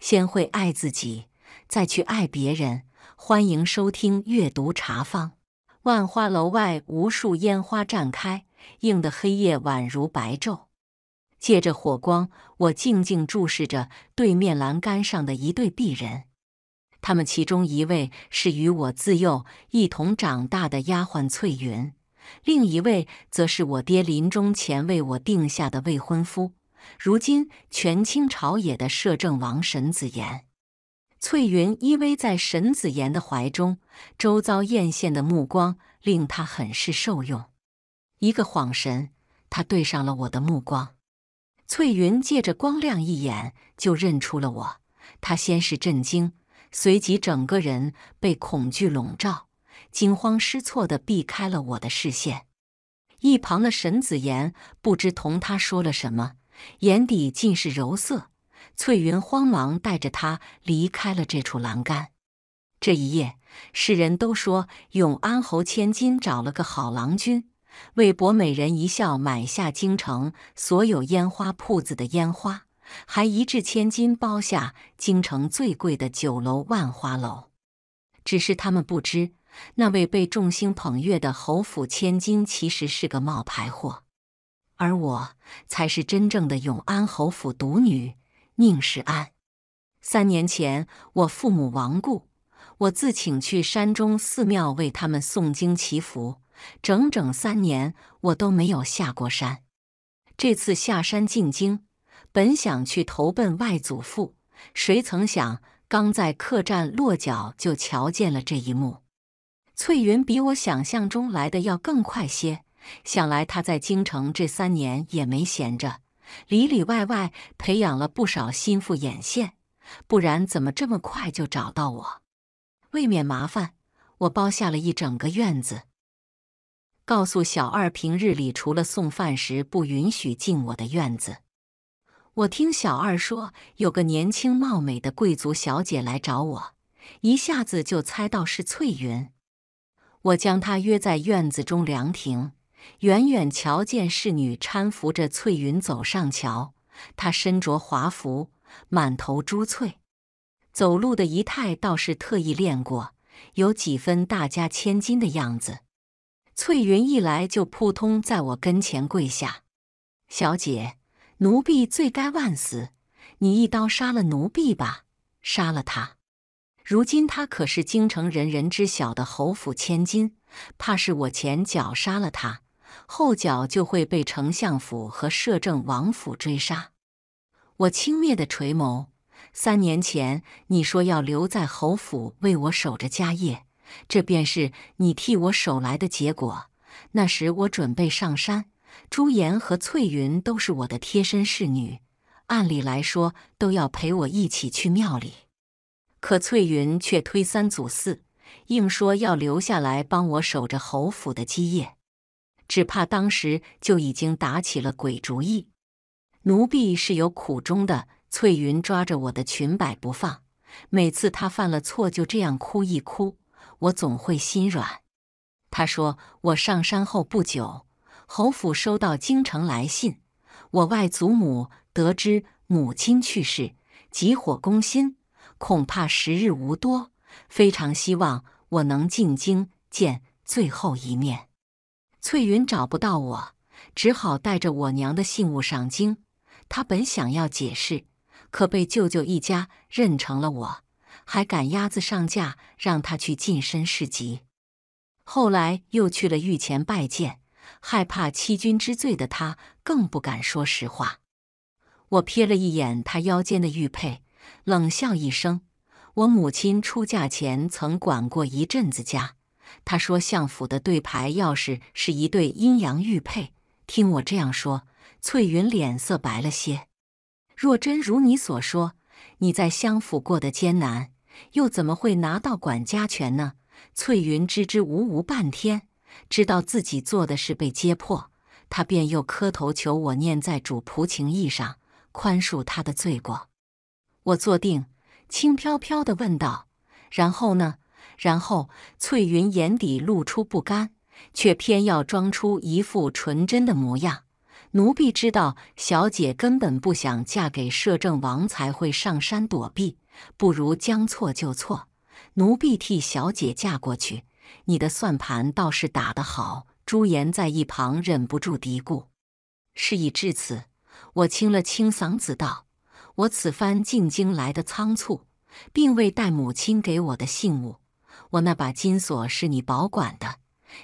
先会爱自己，再去爱别人。欢迎收听《阅读茶坊》。万花楼外，无数烟花绽开，映得黑夜宛如白昼。借着火光，我静静注视着对面栏杆上的一对璧人。他们其中一位是与我自幼一同长大的丫鬟翠云，另一位则是我爹临终前为我定下的未婚夫。如今权倾朝野的摄政王沈子言，翠云依偎在沈子言的怀中，周遭艳羡的目光令他很是受用。一个晃神，他对上了我的目光。翠云借着光亮一眼就认出了我，她先是震惊，随即整个人被恐惧笼罩，惊慌失措地避开了我的视线。一旁的沈子言不知同他说了什么。眼底尽是柔色，翠云慌忙带着他离开了这处栏杆。这一夜，世人都说永安侯千金找了个好郎君，为博美人一笑，买下京城所有烟花铺子的烟花，还一掷千金包下京城最贵的酒楼万花楼。只是他们不知，那位被众星捧月的侯府千金，其实是个冒牌货。而我才是真正的永安侯府独女宁世安。三年前，我父母亡故，我自请去山中寺庙为他们诵经祈福，整整三年我都没有下过山。这次下山进京，本想去投奔外祖父，谁曾想刚在客栈落脚，就瞧见了这一幕。翠云比我想象中来的要更快些。想来他在京城这三年也没闲着，里里外外培养了不少心腹眼线，不然怎么这么快就找到我？为免麻烦，我包下了一整个院子，告诉小二，平日里除了送饭时不允许进我的院子。我听小二说有个年轻貌美的贵族小姐来找我，一下子就猜到是翠云。我将她约在院子中凉亭。远远瞧见侍女搀扶着翠云走上桥，她身着华服，满头珠翠，走路的仪态倒是特意练过，有几分大家千金的样子。翠云一来就扑通在我跟前跪下：“小姐，奴婢罪该万死，你一刀杀了奴婢吧，杀了她。如今她可是京城人人知晓的侯府千金，怕是我前脚杀了她。”后脚就会被丞相府和摄政王府追杀。我轻蔑的垂眸。三年前，你说要留在侯府为我守着家业，这便是你替我守来的结果。那时我准备上山，朱颜和翠云都是我的贴身侍女，按理来说都要陪我一起去庙里，可翠云却推三阻四，硬说要留下来帮我守着侯府的基业。只怕当时就已经打起了鬼主意。奴婢是有苦衷的。翠云抓着我的裙摆不放，每次她犯了错，就这样哭一哭，我总会心软。她说：“我上山后不久，侯府收到京城来信，我外祖母得知母亲去世，急火攻心，恐怕时日无多，非常希望我能进京见最后一面。”翠云找不到我，只好带着我娘的信物上京。她本想要解释，可被舅舅一家认成了我，还赶鸭子上架，让她去晋身侍疾。后来又去了御前拜见，害怕欺君之罪的他更不敢说实话。我瞥了一眼他腰间的玉佩，冷笑一声：“我母亲出嫁前曾管过一阵子家。”他说：“相府的对牌钥匙是一对阴阳玉佩。”听我这样说，翠云脸色白了些。若真如你所说，你在相府过得艰难，又怎么会拿到管家权呢？翠云支支吾吾半天，知道自己做的是被揭破，她便又磕头求我念在主仆情义上宽恕他的罪过。我坐定，轻飘飘的问道：“然后呢？”然后，翠云眼底露出不甘，却偏要装出一副纯真的模样。奴婢知道，小姐根本不想嫁给摄政王，才会上山躲避。不如将错就错，奴婢替小姐嫁过去。你的算盘倒是打得好。朱颜在一旁忍不住嘀咕：“事已至此，我清了清嗓子道：我此番进京来的仓促，并未带母亲给我的信物。”我那把金锁是你保管的，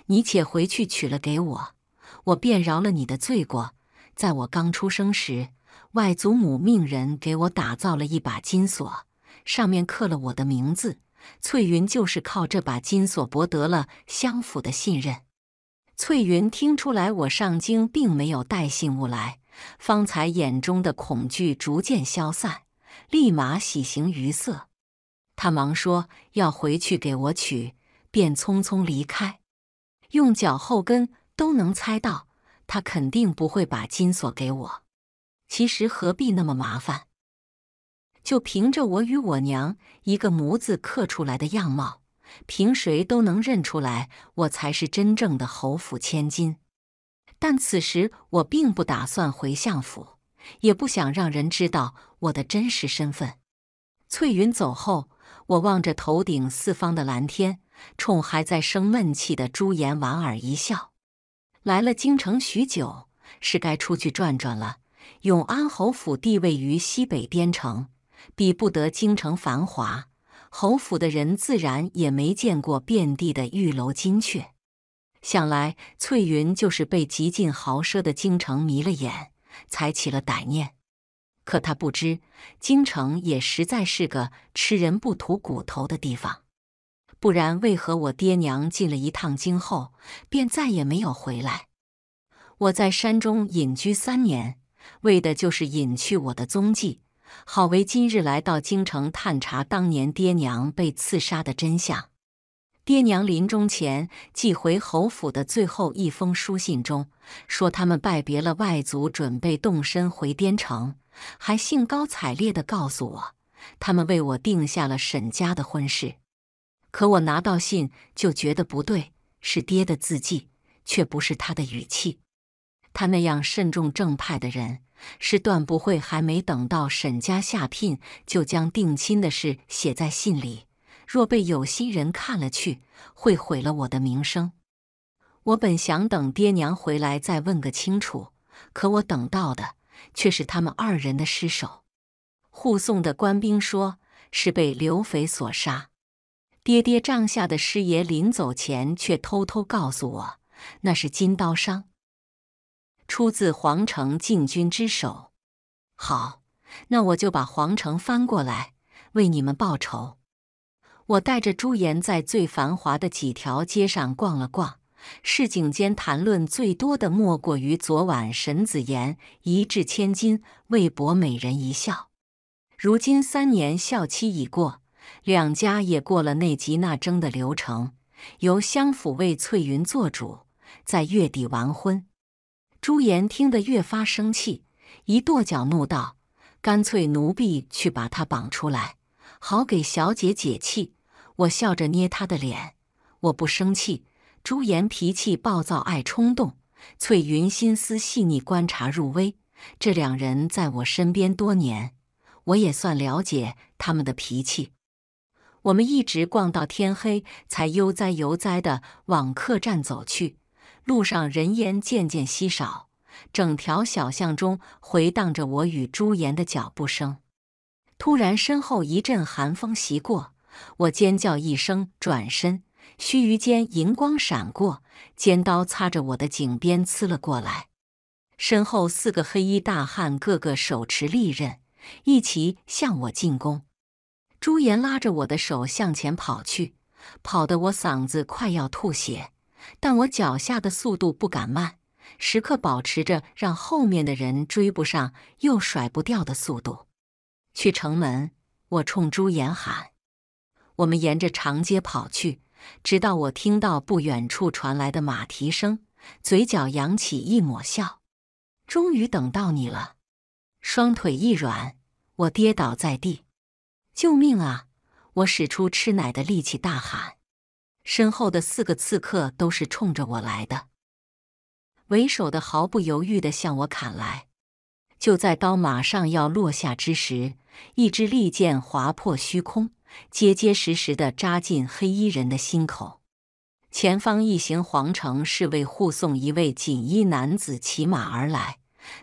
你且回去取了给我，我便饶了你的罪过。在我刚出生时，外祖母命人给我打造了一把金锁，上面刻了我的名字。翠云就是靠这把金锁博得了相府的信任。翠云听出来我上京并没有带信物来，方才眼中的恐惧逐渐消散，立马喜形于色。他忙说要回去给我取，便匆匆离开。用脚后跟都能猜到，他肯定不会把金锁给我。其实何必那么麻烦？就凭着我与我娘一个模子刻出来的样貌，凭谁都能认出来我才是真正的侯府千金。但此时我并不打算回相府，也不想让人知道我的真实身份。翠云走后。我望着头顶四方的蓝天，冲还在生闷气的朱颜莞尔一笑。来了京城许久，是该出去转转了。永安侯府地位于西北边城，比不得京城繁华，侯府的人自然也没见过遍地的玉楼金阙。想来翠云就是被极尽豪奢的京城迷了眼，才起了歹念。可他不知，京城也实在是个吃人不吐骨头的地方，不然为何我爹娘进了一趟京后，便再也没有回来？我在山中隐居三年，为的就是隐去我的踪迹，好为今日来到京城探查当年爹娘被刺杀的真相。爹娘临终前寄回侯府的最后一封书信中，说他们拜别了外族，准备动身回滇城，还兴高采烈的告诉我，他们为我定下了沈家的婚事。可我拿到信就觉得不对，是爹的字迹，却不是他的语气。他那样慎重正派的人，是断不会还没等到沈家下聘，就将定亲的事写在信里。若被有心人看了去，会毁了我的名声。我本想等爹娘回来再问个清楚，可我等到的却是他们二人的尸首。护送的官兵说是被刘匪所杀，爹爹帐下的师爷临走前却偷偷告诉我，那是金刀伤，出自皇城禁军之手。好，那我就把皇城翻过来，为你们报仇。我带着朱颜在最繁华的几条街上逛了逛，市井间谈论最多的莫过于昨晚沈子妍一掷千金为博美人一笑。如今三年孝期已过，两家也过了内集那争的流程，由相府为翠云做主，在月底完婚。朱颜听得越发生气，一跺脚怒道：“干脆奴婢去把他绑出来，好给小姐解气。”我笑着捏他的脸，我不生气。朱颜脾气暴躁，爱冲动；翠云心思细腻，观察入微。这两人在我身边多年，我也算了解他们的脾气。我们一直逛到天黑，才悠哉悠哉的往客栈走去。路上人烟渐渐稀少，整条小巷中回荡着我与朱颜的脚步声。突然，身后一阵寒风袭过。我尖叫一声，转身，须臾间银光闪过，尖刀擦着我的颈边刺了过来。身后四个黑衣大汉，个个手持利刃，一齐向我进攻。朱颜拉着我的手向前跑去，跑得我嗓子快要吐血，但我脚下的速度不敢慢，时刻保持着让后面的人追不上又甩不掉的速度。去城门！我冲朱颜喊。我们沿着长街跑去，直到我听到不远处传来的马蹄声，嘴角扬起一抹笑。终于等到你了！双腿一软，我跌倒在地。救命啊！我使出吃奶的力气大喊。身后的四个刺客都是冲着我来的，为首的毫不犹豫地向我砍来。就在刀马上要落下之时，一支利箭划破虚空。结结实实地扎进黑衣人的心口。前方一行皇城侍卫护送一位锦衣男子骑马而来，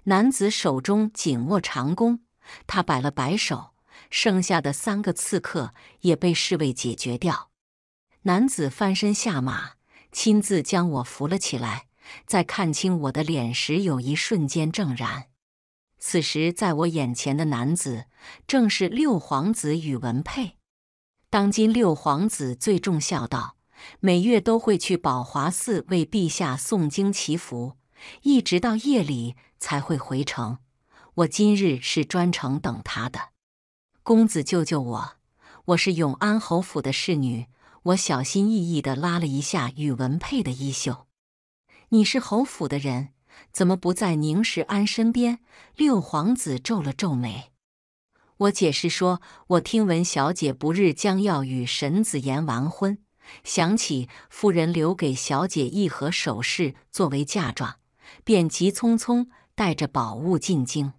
男子手中紧握长弓，他摆了摆手，剩下的三个刺客也被侍卫解决掉。男子翻身下马，亲自将我扶了起来。在看清我的脸时，有一瞬间怔然。此时在我眼前的男子，正是六皇子宇文佩。当今六皇子最重孝道，每月都会去宝华寺为陛下诵经祈福，一直到夜里才会回城。我今日是专程等他的。公子救救我！我是永安侯府的侍女，我小心翼翼地拉了一下宇文佩的衣袖。你是侯府的人，怎么不在宁石安身边？六皇子皱了皱眉。我解释说，我听闻小姐不日将要与沈子言完婚，想起夫人留给小姐一盒首饰作为嫁妆，便急匆匆带着宝物进京。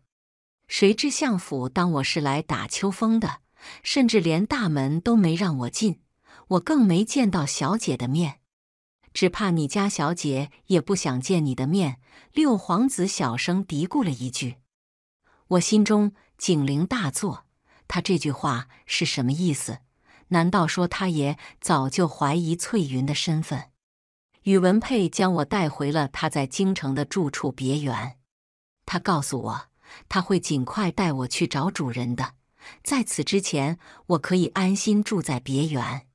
谁知相府当我是来打秋风的，甚至连大门都没让我进，我更没见到小姐的面。只怕你家小姐也不想见你的面。”六皇子小声嘀咕了一句。我心中警铃大作，他这句话是什么意思？难道说他也早就怀疑翠云的身份？宇文佩将我带回了他在京城的住处别园。他告诉我他会尽快带我去找主人的。在此之前，我可以安心住在别园。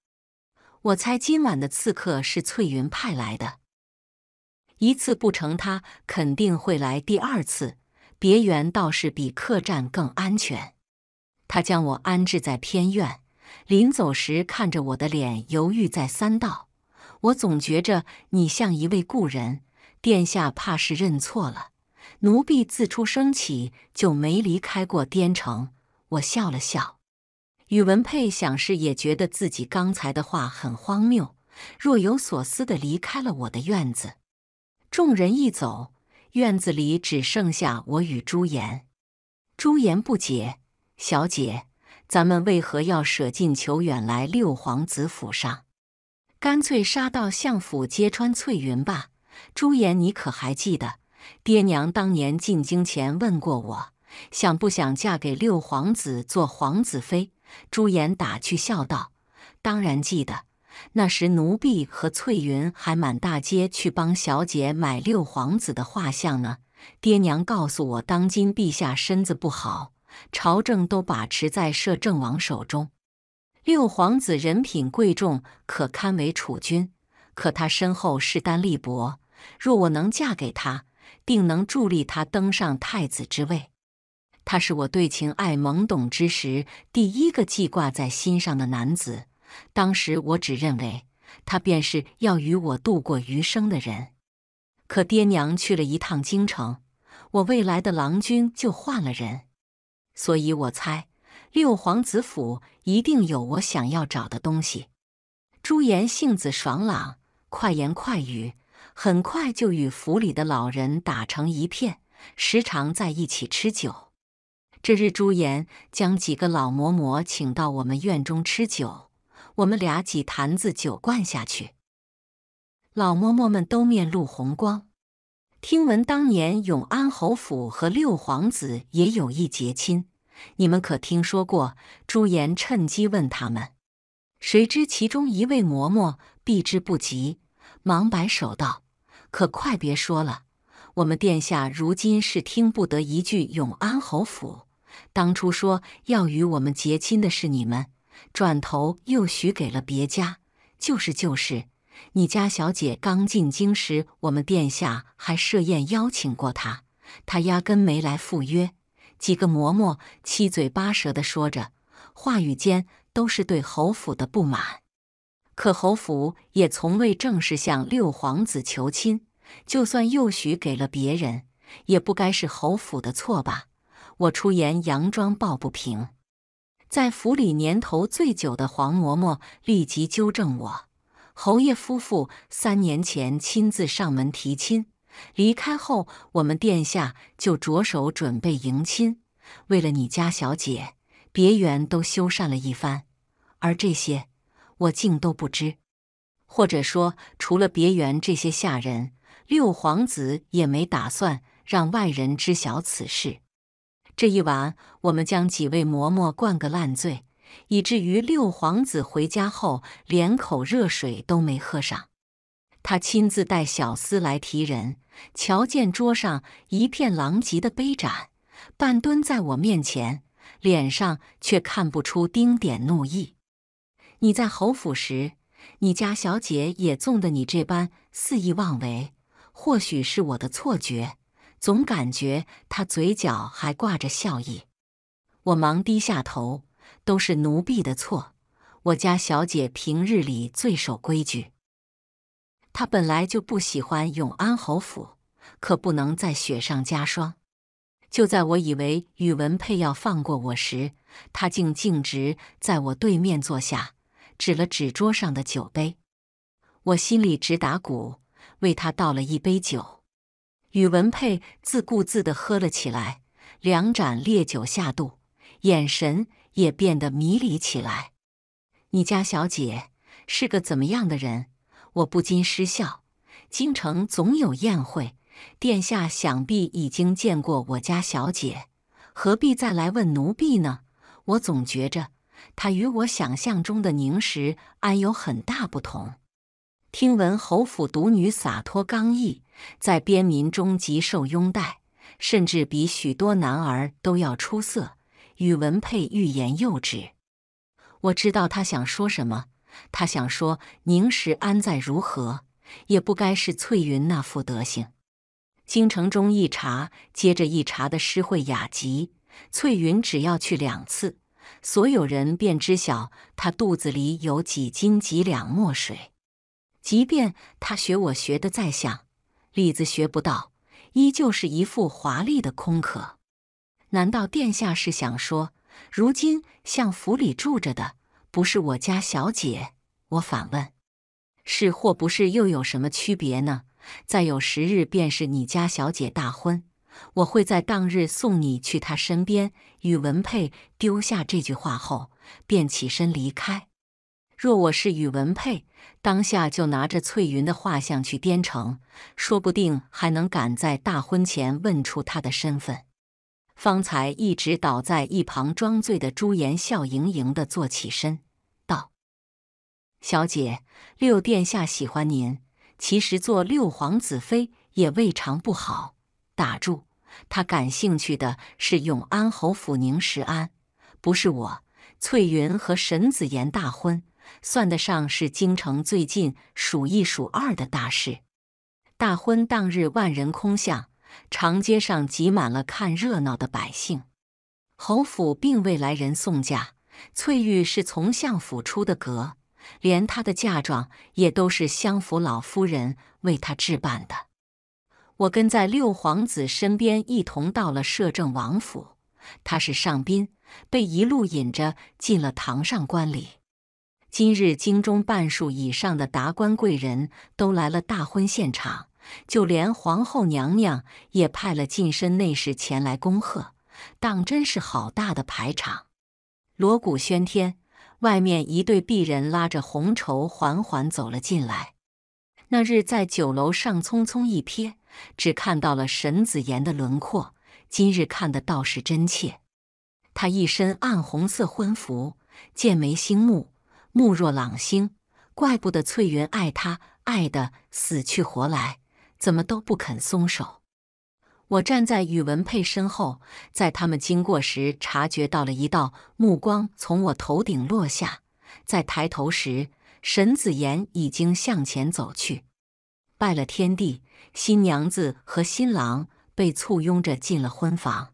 我猜今晚的刺客是翠云派来的，一次不成，他肯定会来第二次。别园倒是比客栈更安全。他将我安置在偏院，临走时看着我的脸，犹豫再三道：“我总觉着你像一位故人，殿下怕是认错了。”奴婢自出生起就没离开过滇城。我笑了笑。宇文佩想是也觉得自己刚才的话很荒谬，若有所思地离开了我的院子。众人一走。院子里只剩下我与朱颜。朱颜不解：“小姐，咱们为何要舍近求远来六皇子府上？干脆杀到相府揭穿翠云吧。”朱颜，你可还记得爹娘当年进京前问过我，想不想嫁给六皇子做皇子妃？朱颜打趣笑道：“当然记得。”那时，奴婢和翠云还满大街去帮小姐买六皇子的画像呢。爹娘告诉我，当今陛下身子不好，朝政都把持在摄政王手中。六皇子人品贵重，可堪为储君，可他身后势单力薄。若我能嫁给他，定能助力他登上太子之位。他是我对情爱懵懂之时第一个记挂在心上的男子。当时我只认为他便是要与我度过余生的人，可爹娘去了一趟京城，我未来的郎君就换了人，所以我猜六皇子府一定有我想要找的东西。朱颜性子爽朗，快言快语，很快就与府里的老人打成一片，时常在一起吃酒。这日，朱颜将几个老嬷嬷请到我们院中吃酒。我们俩几坛子酒灌下去，老嬷嬷们都面露红光。听闻当年永安侯府和六皇子也有意结亲，你们可听说过？朱颜趁机问他们，谁知其中一位嬷嬷避之不及，忙摆手道：“可快别说了，我们殿下如今是听不得一句永安侯府。当初说要与我们结亲的是你们。”转头又许给了别家，就是就是，你家小姐刚进京时，我们殿下还设宴邀请过她，她压根没来赴约。几个嬷嬷七嘴八舌地说着，话语间都是对侯府的不满。可侯府也从未正式向六皇子求亲，就算又许给了别人，也不该是侯府的错吧？我出言佯装抱不平。在府里年头最久的黄嬷嬷立即纠正我：“侯爷夫妇三年前亲自上门提亲，离开后，我们殿下就着手准备迎亲。为了你家小姐，别园都修缮了一番。而这些，我竟都不知，或者说，除了别园，这些下人，六皇子也没打算让外人知晓此事。”这一晚，我们将几位嬷嬷灌个烂醉，以至于六皇子回家后连口热水都没喝上。他亲自带小厮来提人，瞧见桌上一片狼藉的杯盏，半蹲在我面前，脸上却看不出丁点怒意。你在侯府时，你家小姐也纵得你这般肆意妄为，或许是我的错觉。总感觉他嘴角还挂着笑意，我忙低下头，都是奴婢的错。我家小姐平日里最守规矩，她本来就不喜欢永安侯府，可不能再雪上加霜。就在我以为宇文佩要放过我时，他竟径直在我对面坐下，指了指桌上的酒杯。我心里直打鼓，为他倒了一杯酒。宇文佩自顾自的喝了起来，两盏烈酒下肚，眼神也变得迷离起来。你家小姐是个怎么样的人？我不禁失笑。京城总有宴会，殿下想必已经见过我家小姐，何必再来问奴婢呢？我总觉着她与我想象中的宁石安有很大不同。听闻侯府独女洒脱刚毅，在边民中极受拥戴，甚至比许多男儿都要出色。宇文佩欲言又止，我知道他想说什么。他想说，宁时安在如何，也不该是翠云那副德行。京城中一茬接着一茬的诗会雅集，翠云只要去两次，所有人便知晓她肚子里有几斤几两墨水。即便他学我学的再像，李子学不到，依旧是一副华丽的空壳。难道殿下是想说，如今相府里住着的不是我家小姐？我反问，是或不是又有什么区别呢？再有十日便是你家小姐大婚，我会在当日送你去她身边。宇文佩丢下这句话后，便起身离开。若我是宇文佩，当下就拿着翠云的画像去滇城，说不定还能赶在大婚前问出他的身份。方才一直倒在一旁装醉的朱颜笑盈盈的坐起身，道：“小姐，六殿下喜欢您，其实做六皇子妃也未尝不好。”打住，他感兴趣的是永安侯府宁石安，不是我。翠云和沈子言大婚。算得上是京城最近数一数二的大事。大婚当日，万人空巷，长街上挤满了看热闹的百姓。侯府并未来人送嫁，翠玉是从相府出的阁，连她的嫁妆也都是相府老夫人为她置办的。我跟在六皇子身边，一同到了摄政王府。他是上宾，被一路引着进了堂上观礼。今日京中半数以上的达官贵人都来了大婚现场，就连皇后娘娘也派了近身内侍前来恭贺，当真是好大的排场！锣鼓喧天，外面一对婢人拉着红绸缓缓走了进来。那日在酒楼上匆匆一瞥，只看到了沈子言的轮廓，今日看的倒是真切。他一身暗红色婚服，剑眉星目。目若朗星，怪不得翠云爱他，爱得死去活来，怎么都不肯松手。我站在宇文佩身后，在他们经过时，察觉到了一道目光从我头顶落下。在抬头时，沈子言已经向前走去，拜了天地，新娘子和新郎被簇拥着进了婚房。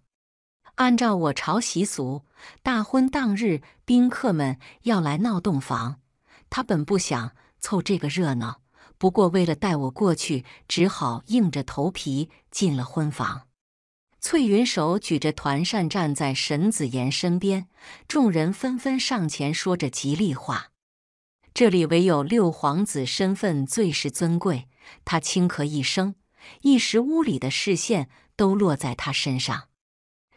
按照我朝习俗，大婚当日，宾客们要来闹洞房。他本不想凑这个热闹，不过为了带我过去，只好硬着头皮进了婚房。翠云手举着团扇站在沈子言身边，众人纷纷上前说着吉利话。这里唯有六皇子身份最是尊贵，他轻咳一声，一时屋里的视线都落在他身上。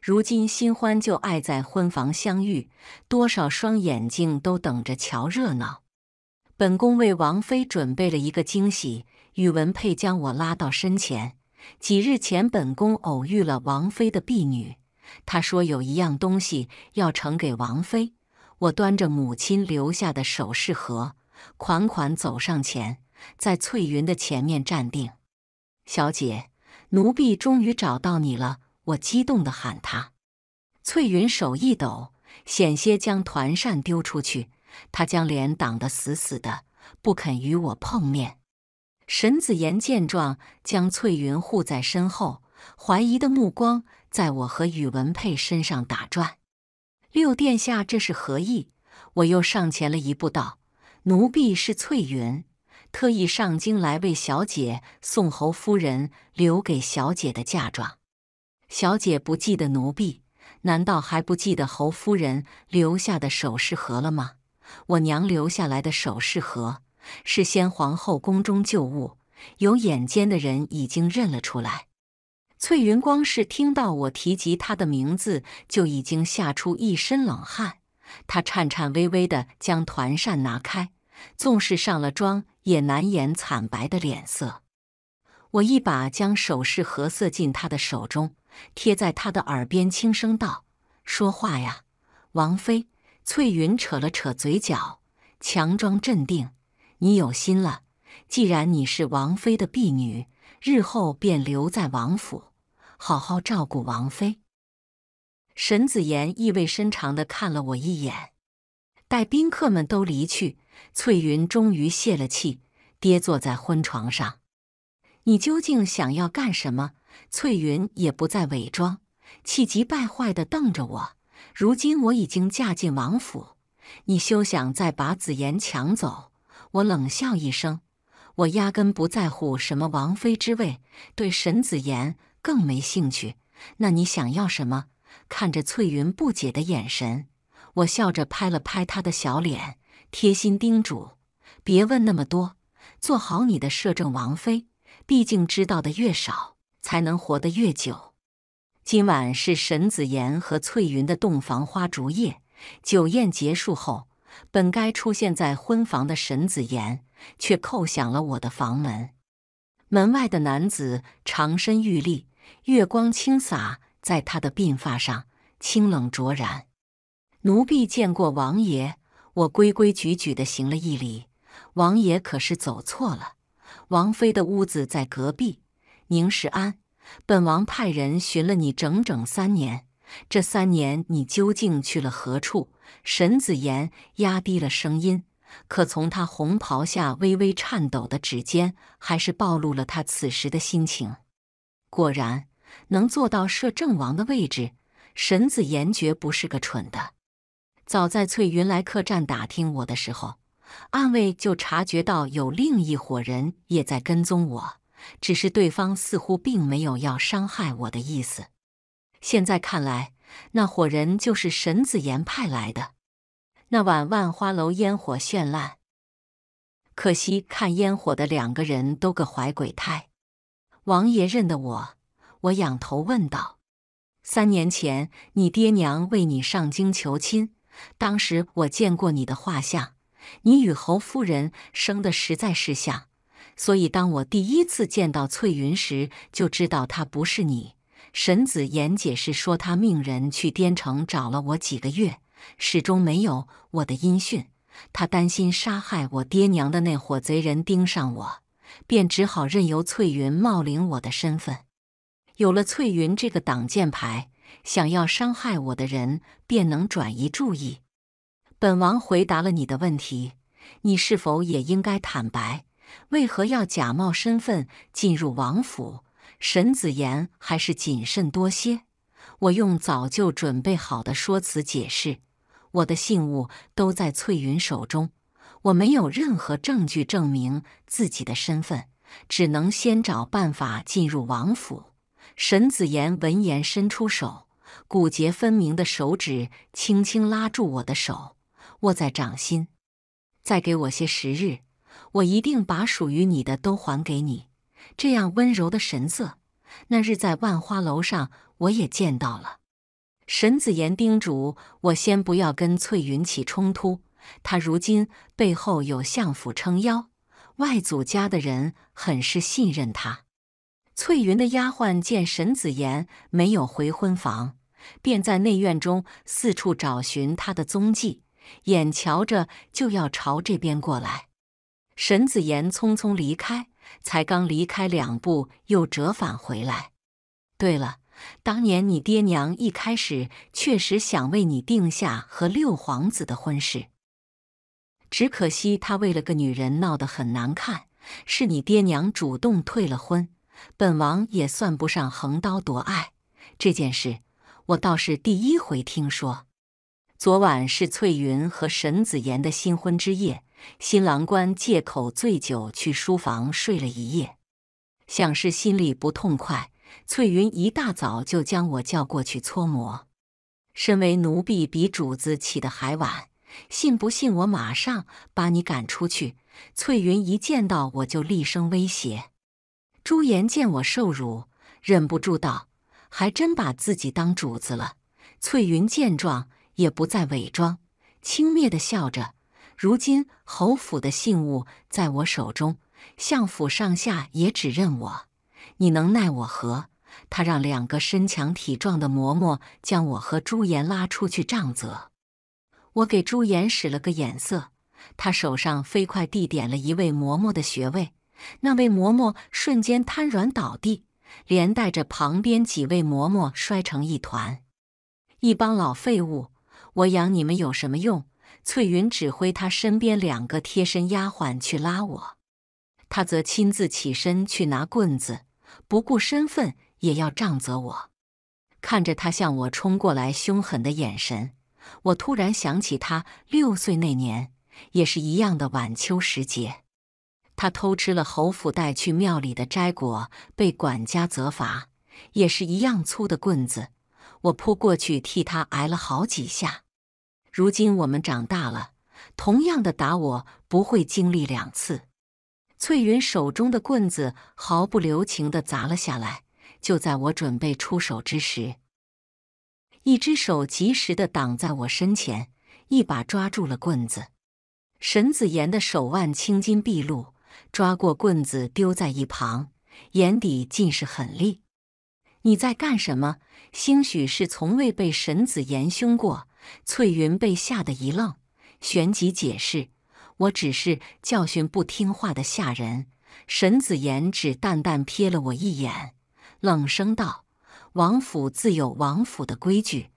如今新欢就爱在婚房相遇，多少双眼睛都等着瞧热闹。本宫为王妃准备了一个惊喜。宇文佩将我拉到身前。几日前，本宫偶遇了王妃的婢女，她说有一样东西要呈给王妃。我端着母亲留下的首饰盒，款款走上前，在翠云的前面站定。小姐，奴婢终于找到你了。我激动地喊他，翠云手一抖，险些将团扇丢出去。她将脸挡得死死的，不肯与我碰面。沈子言见状，将翠云护在身后，怀疑的目光在我和宇文佩身上打转。六殿下，这是何意？我又上前了一步，道：“奴婢是翠云，特意上京来为小姐送侯夫人留给小姐的嫁妆。”小姐不记得奴婢，难道还不记得侯夫人留下的首饰盒了吗？我娘留下来的首饰盒是先皇后宫中旧物，有眼尖的人已经认了出来。翠云光是听到我提及她的名字，就已经吓出一身冷汗。她颤颤巍巍地将团扇拿开，纵是上了妆，也难掩惨白的脸色。我一把将首饰盒塞进她的手中。贴在他的耳边轻声道：“说话呀，王妃。”翠云扯了扯嘴角，强装镇定：“你有心了。既然你是王妃的婢女，日后便留在王府，好好照顾王妃。”沈子言意味深长的看了我一眼。待宾客们都离去，翠云终于泄了气，跌坐在婚床上：“你究竟想要干什么？”翠云也不再伪装，气急败坏地瞪着我。如今我已经嫁进王府，你休想再把紫妍抢走！我冷笑一声，我压根不在乎什么王妃之位，对沈子妍更没兴趣。那你想要什么？看着翠云不解的眼神，我笑着拍了拍她的小脸，贴心叮嘱：别问那么多，做好你的摄政王妃，毕竟知道的越少。才能活得越久。今晚是沈子言和翠云的洞房花烛夜。酒宴结束后，本该出现在婚房的沈子言，却叩响了我的房门。门外的男子长身玉立，月光轻洒在他的鬓发上，清冷卓然。奴婢见过王爷。我规规矩矩的行了一礼。王爷可是走错了，王妃的屋子在隔壁。宁时安，本王派人寻了你整整三年，这三年你究竟去了何处？沈子言压低了声音，可从他红袍下微微颤抖的指尖，还是暴露了他此时的心情。果然，能做到摄政王的位置，沈子言绝不是个蠢的。早在翠云来客栈打听我的时候，暗卫就察觉到有另一伙人也在跟踪我。只是对方似乎并没有要伤害我的意思。现在看来，那伙人就是沈子言派来的。那晚万花楼烟火绚烂，可惜看烟火的两个人都个怀鬼胎。王爷认得我，我仰头问道：“三年前你爹娘为你上京求亲，当时我见过你的画像，你与侯夫人生的实在是像。”所以，当我第一次见到翠云时，就知道她不是你。沈子言解释说，他命人去滇城找了我几个月，始终没有我的音讯。他担心杀害我爹娘的那伙贼人盯上我，便只好任由翠云冒领我的身份。有了翠云这个挡箭牌，想要伤害我的人便能转移注意。本王回答了你的问题，你是否也应该坦白？为何要假冒身份进入王府？沈子言还是谨慎多些。我用早就准备好的说辞解释，我的信物都在翠云手中，我没有任何证据证明自己的身份，只能先找办法进入王府。沈子言闻言，伸出手，骨节分明的手指轻轻拉住我的手，握在掌心，再给我些时日。我一定把属于你的都还给你。这样温柔的神色，那日在万花楼上我也见到了。沈子言叮嘱我，先不要跟翠云起冲突。她如今背后有相府撑腰，外祖家的人很是信任她。翠云的丫鬟见沈子言没有回婚房，便在内院中四处找寻他的踪迹，眼瞧着就要朝这边过来。沈子言匆匆离开，才刚离开两步，又折返回来。对了，当年你爹娘一开始确实想为你定下和六皇子的婚事，只可惜他为了个女人闹得很难看，是你爹娘主动退了婚。本王也算不上横刀夺爱，这件事我倒是第一回听说。昨晚是翠云和沈子言的新婚之夜。新郎官借口醉酒去书房睡了一夜，想是心里不痛快。翠云一大早就将我叫过去搓磨。身为奴婢，比主子起得还晚，信不信我马上把你赶出去？翠云一见到我就厉声威胁。朱颜见我受辱，忍不住道：“还真把自己当主子了。”翠云见状，也不再伪装，轻蔑的笑着。如今侯府的信物在我手中，相府上下也只认我，你能奈我何？他让两个身强体壮的嬷嬷将我和朱颜拉出去杖责。我给朱颜使了个眼色，他手上飞快地点了一位嬷嬷的穴位，那位嬷嬷瞬间瘫软倒地，连带着旁边几位嬷嬷摔成一团。一帮老废物，我养你们有什么用？翠云指挥他身边两个贴身丫鬟去拉我，他则亲自起身去拿棍子，不顾身份也要杖责我。看着他向我冲过来，凶狠的眼神，我突然想起他六岁那年也是一样的晚秋时节，他偷吃了侯府带去庙里的斋果，被管家责罚，也是一样粗的棍子。我扑过去替他挨了好几下。如今我们长大了，同样的打我不会经历两次。翠云手中的棍子毫不留情的砸了下来，就在我准备出手之时，一只手及时的挡在我身前，一把抓住了棍子。沈子言的手腕青筋毕露，抓过棍子丢在一旁，眼底尽是狠戾。你在干什么？兴许是从未被沈子言凶过。翠云被吓得一愣，旋即解释：“我只是教训不听话的下人。”沈子言只淡淡瞥了我一眼，冷声道：“王府自有王府的规矩，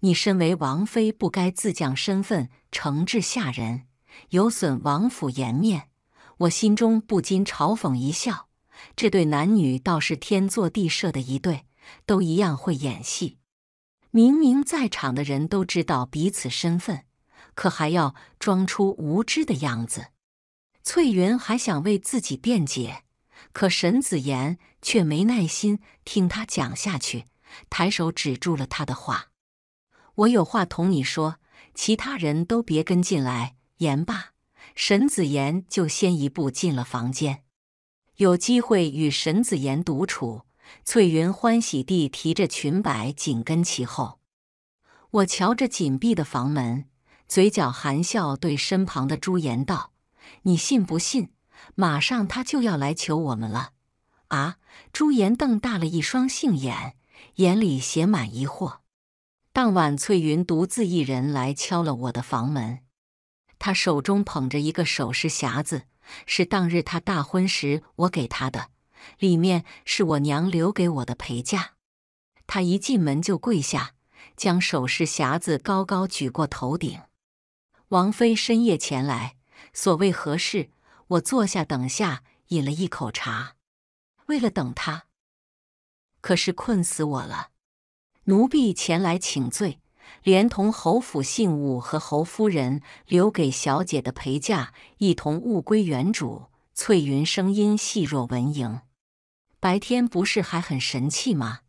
你身为王妃，不该自降身份惩治下人，有损王府颜面。”我心中不禁嘲讽一笑：“这对男女倒是天作地设的一对，都一样会演戏。”明明在场的人都知道彼此身份，可还要装出无知的样子。翠云还想为自己辩解，可沈子言却没耐心听他讲下去，抬手止住了他的话：“我有话同你说，其他人都别跟进来。”言罢，沈子言就先一步进了房间。有机会与沈子言独处。翠云欢喜地提着裙摆紧跟其后，我瞧着紧闭的房门，嘴角含笑对身旁的朱颜道：“你信不信？马上他就要来求我们了。”啊！朱颜瞪大了一双杏眼，眼里写满疑惑。当晚，翠云独自一人来敲了我的房门，她手中捧着一个首饰匣子，是当日她大婚时我给她的。里面是我娘留给我的陪嫁。她一进门就跪下，将首饰匣子高高举过头顶。王妃深夜前来，所谓何事？我坐下等下，饮了一口茶。为了等他，可是困死我了。奴婢前来请罪，连同侯府信物和侯夫人留给小姐的陪嫁一同物归原主。翠云声音细若蚊蝇。白天不是还很神气吗？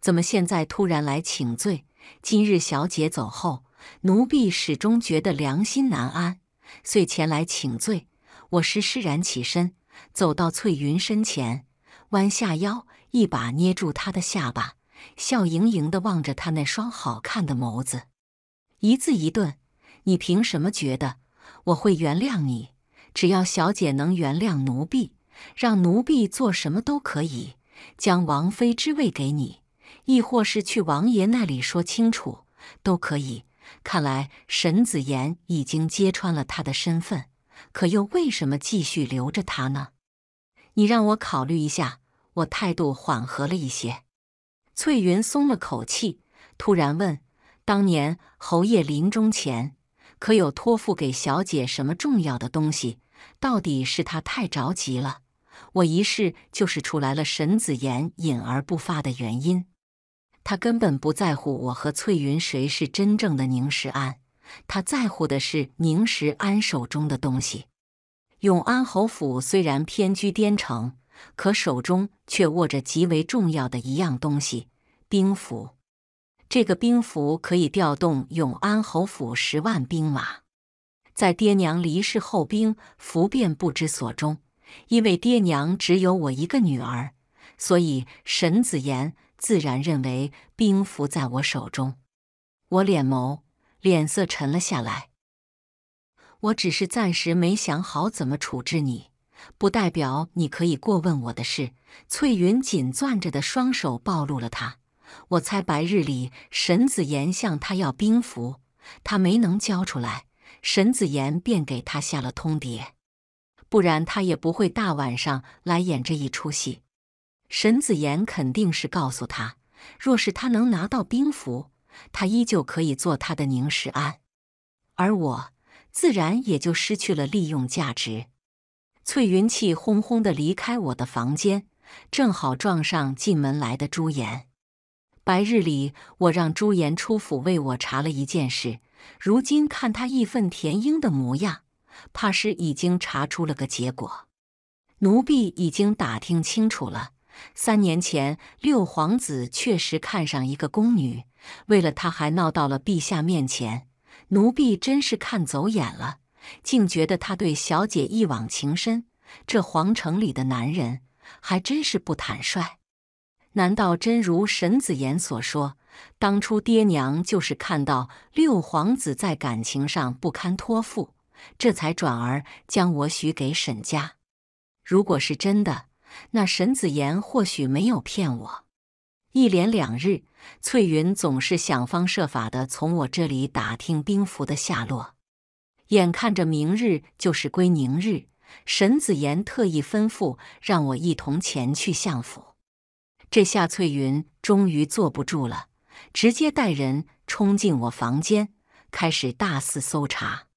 怎么现在突然来请罪？今日小姐走后，奴婢始终觉得良心难安，遂前来请罪。我施施然起身，走到翠云身前，弯下腰，一把捏住她的下巴，笑盈盈地望着她那双好看的眸子，一字一顿：“你凭什么觉得我会原谅你？只要小姐能原谅奴婢。”让奴婢做什么都可以，将王妃之位给你，亦或是去王爷那里说清楚，都可以。看来沈子言已经揭穿了他的身份，可又为什么继续留着他呢？你让我考虑一下。我态度缓和了一些，翠云松了口气，突然问：“当年侯爷临终前，可有托付给小姐什么重要的东西？到底是他太着急了？”我一试，就是出来了。沈子言隐而不发的原因，他根本不在乎我和翠云谁是真正的宁石安。他在乎的是宁石安手中的东西。永安侯府虽然偏居滇城，可手中却握着极为重要的一样东西——兵符。这个兵符可以调动永安侯府十万兵马。在爹娘离世后，兵符便不知所终。因为爹娘只有我一个女儿，所以沈子言自然认为兵符在我手中。我脸眸脸色沉了下来。我只是暂时没想好怎么处置你，不代表你可以过问我的事。翠云紧攥着的双手暴露了他。我猜白日里沈子言向他要兵符，他没能交出来，沈子言便给他下了通牒。不然他也不会大晚上来演这一出戏。沈子言肯定是告诉他，若是他能拿到兵符，他依旧可以做他的宁石安，而我自然也就失去了利用价值。翠云气哄哄地离开我的房间，正好撞上进门来的朱颜。白日里我让朱颜出府为我查了一件事，如今看他义愤填膺的模样。怕是已经查出了个结果，奴婢已经打听清楚了。三年前，六皇子确实看上一个宫女，为了她还闹到了陛下面前。奴婢真是看走眼了，竟觉得他对小姐一往情深。这皇城里的男人还真是不坦率。难道真如沈子言所说，当初爹娘就是看到六皇子在感情上不堪托付？这才转而将我许给沈家。如果是真的，那沈子言或许没有骗我。一连两日，翠云总是想方设法的从我这里打听兵符的下落。眼看着明日就是归宁日，沈子言特意吩咐让我一同前去相府。这下翠云终于坐不住了，直接带人冲进我房间，开始大肆搜查。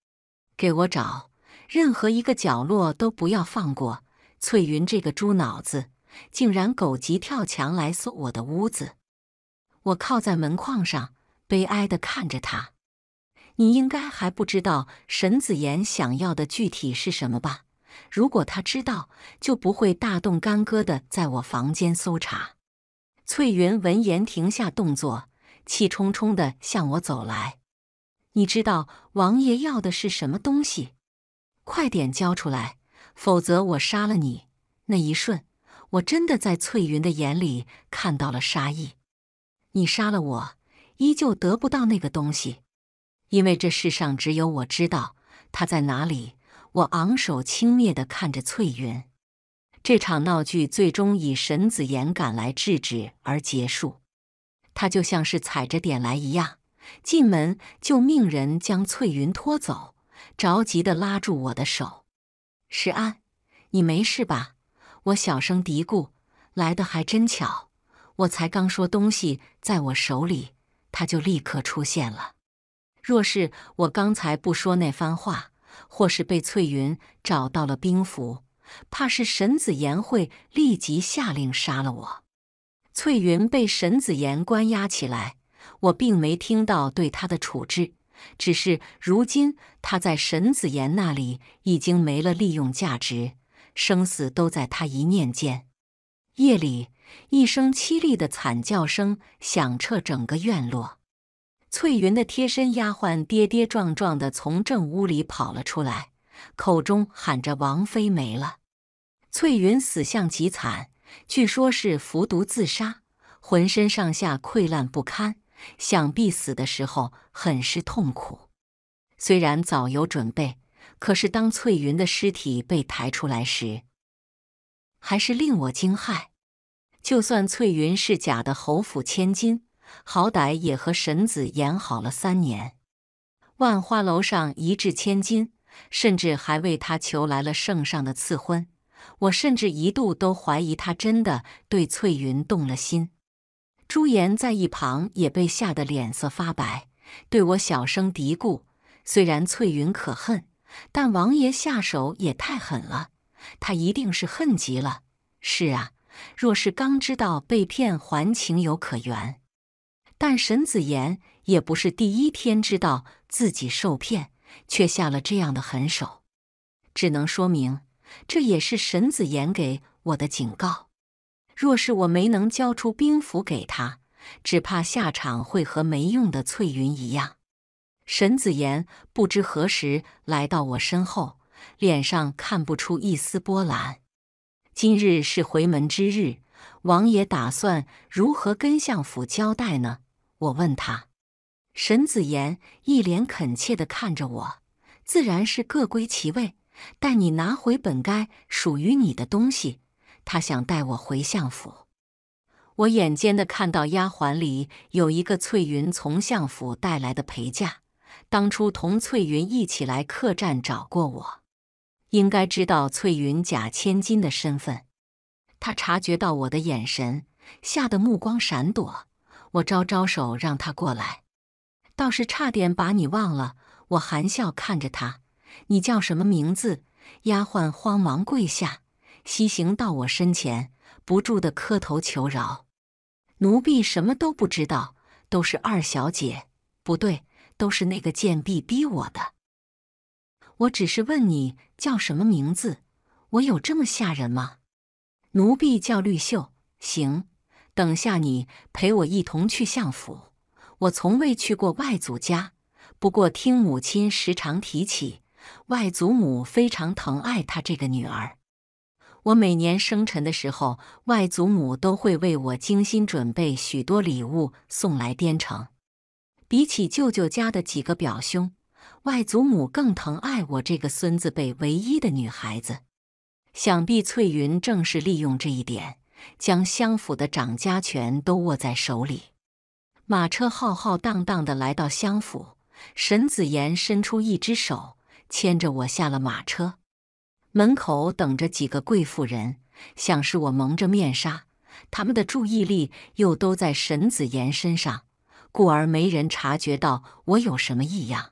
给我找，任何一个角落都不要放过！翠云这个猪脑子，竟然狗急跳墙来搜我的屋子。我靠在门框上，悲哀地看着他。你应该还不知道沈子言想要的具体是什么吧？如果他知道，就不会大动干戈地在我房间搜查。翠云闻言停下动作，气冲冲地向我走来。你知道王爷要的是什么东西？快点交出来，否则我杀了你！那一瞬，我真的在翠云的眼里看到了杀意。你杀了我，依旧得不到那个东西，因为这世上只有我知道他在哪里。我昂首轻蔑的看着翠云，这场闹剧最终以沈子言赶来制止而结束。他就像是踩着点来一样。进门就命人将翠云拖走，着急地拉住我的手：“石安，你没事吧？”我小声嘀咕：“来的还真巧，我才刚说东西在我手里，他就立刻出现了。若是我刚才不说那番话，或是被翠云找到了兵符，怕是沈子言会立即下令杀了我。”翠云被沈子言关押起来。我并没听到对他的处置，只是如今他在沈子言那里已经没了利用价值，生死都在他一念间。夜里，一声凄厉的惨叫声响彻整个院落，翠云的贴身丫鬟跌跌撞撞地从正屋里跑了出来，口中喊着：“王妃没了！”翠云死相极惨，据说是服毒自杀，浑身上下溃烂不堪。想必死的时候很是痛苦。虽然早有准备，可是当翠云的尸体被抬出来时，还是令我惊骇。就算翠云是假的侯府千金，好歹也和沈子言好了三年，万花楼上一掷千金，甚至还为他求来了圣上的赐婚。我甚至一度都怀疑他真的对翠云动了心。朱颜在一旁也被吓得脸色发白，对我小声嘀咕：“虽然翠云可恨，但王爷下手也太狠了。他一定是恨极了。”“是啊，若是刚知道被骗，还情有可原。但沈子言也不是第一天知道自己受骗，却下了这样的狠手，只能说明，这也是沈子言给我的警告。”若是我没能交出兵符给他，只怕下场会和没用的翠云一样。沈子言不知何时来到我身后，脸上看不出一丝波澜。今日是回门之日，王爷打算如何跟相府交代呢？我问他。沈子言一脸恳切的看着我，自然是各归其位，但你拿回本该属于你的东西。他想带我回相府，我眼尖的看到丫鬟里有一个翠云从相府带来的陪嫁，当初同翠云一起来客栈找过我，应该知道翠云假千金的身份。他察觉到我的眼神，吓得目光闪躲。我招招手让他过来，倒是差点把你忘了。我含笑看着他，你叫什么名字？丫鬟慌忙跪下。西行到我身前，不住的磕头求饶。奴婢什么都不知道，都是二小姐不对，都是那个贱婢逼我的。我只是问你叫什么名字，我有这么吓人吗？奴婢叫绿秀。行，等下你陪我一同去相府。我从未去过外祖家，不过听母亲时常提起，外祖母非常疼爱她这个女儿。我每年生辰的时候，外祖母都会为我精心准备许多礼物送来滇城。比起舅舅家的几个表兄，外祖母更疼爱我这个孙子辈唯一的女孩子。想必翠云正是利用这一点，将相府的掌家权都握在手里。马车浩浩荡荡的来到相府，沈子言伸出一只手，牵着我下了马车。门口等着几个贵妇人，像是我蒙着面纱，他们的注意力又都在沈子言身上，故而没人察觉到我有什么异样。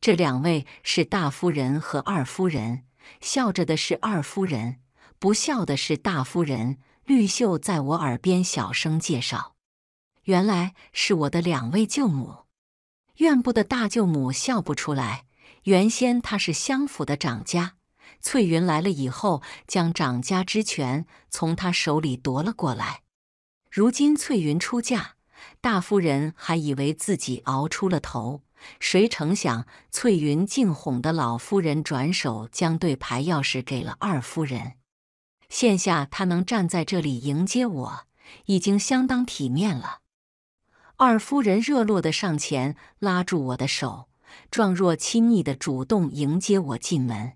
这两位是大夫人和二夫人，笑着的是二夫人，不笑的是大夫人。绿秀在我耳边小声介绍：“原来是我的两位舅母，怨不得大舅母笑不出来，原先她是相府的长家。”翠云来了以后，将掌家之权从他手里夺了过来。如今翠云出嫁，大夫人还以为自己熬出了头，谁成想翠云竟哄得老夫人转手将对牌钥匙给了二夫人。现下她能站在这里迎接我，已经相当体面了。二夫人热络的上前拉住我的手，状若亲昵的主动迎接我进门。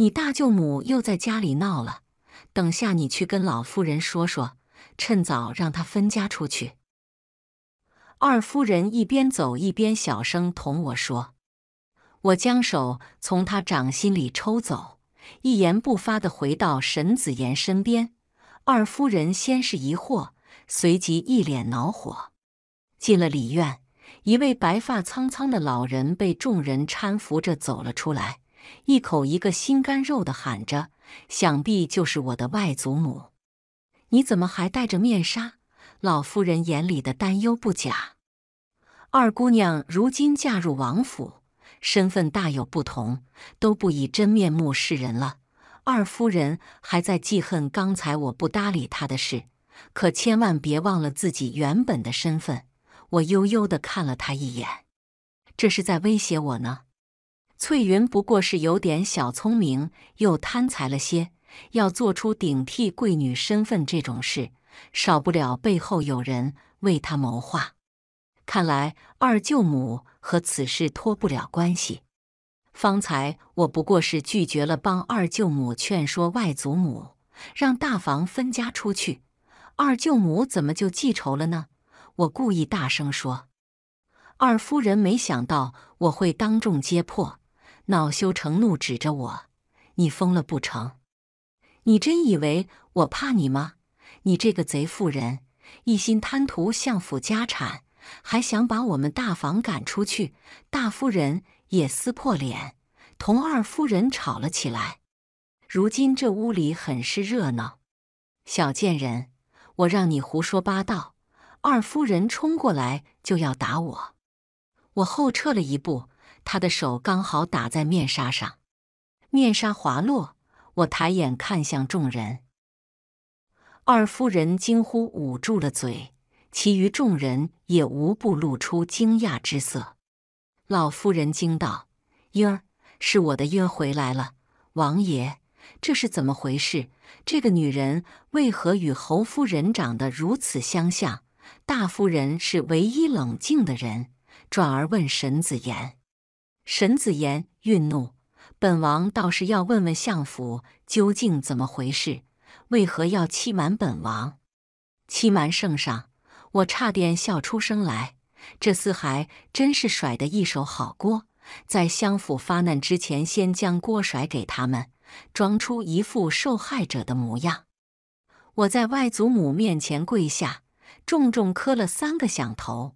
你大舅母又在家里闹了，等下你去跟老夫人说说，趁早让她分家出去。二夫人一边走一边小声同我说：“我将手从她掌心里抽走，一言不发的回到沈子言身边。”二夫人先是疑惑，随即一脸恼火。进了里院，一位白发苍苍的老人被众人搀扶着走了出来。一口一个心肝肉的喊着，想必就是我的外祖母。你怎么还戴着面纱？老夫人眼里的担忧不假。二姑娘如今嫁入王府，身份大有不同，都不以真面目示人了。二夫人还在记恨刚才我不搭理她的事，可千万别忘了自己原本的身份。我悠悠地看了她一眼，这是在威胁我呢。翠云不过是有点小聪明，又贪财了些。要做出顶替贵女身份这种事，少不了背后有人为她谋划。看来二舅母和此事脱不了关系。方才我不过是拒绝了帮二舅母劝说外祖母，让大房分家出去。二舅母怎么就记仇了呢？我故意大声说：“二夫人，没想到我会当众揭破。”恼羞成怒，指着我：“你疯了不成？你真以为我怕你吗？你这个贼妇人，一心贪图相府家产，还想把我们大房赶出去。大夫人也撕破脸，同二夫人吵了起来。如今这屋里很是热闹。小贱人，我让你胡说八道！”二夫人冲过来就要打我，我后撤了一步。他的手刚好打在面纱上，面纱滑落，我抬眼看向众人。二夫人惊呼，捂住了嘴，其余众人也无不露出惊讶之色。老夫人惊道：“儿，是我的儿回来了。”王爷，这是怎么回事？这个女人为何与侯夫人长得如此相像？大夫人是唯一冷静的人，转而问沈子言。沈子言愠怒：“本王倒是要问问相府究竟怎么回事，为何要欺瞒本王，欺瞒圣上？”我差点笑出声来，这四海真是甩得一手好锅，在相府发难之前，先将锅甩给他们，装出一副受害者的模样。我在外祖母面前跪下，重重磕了三个响头。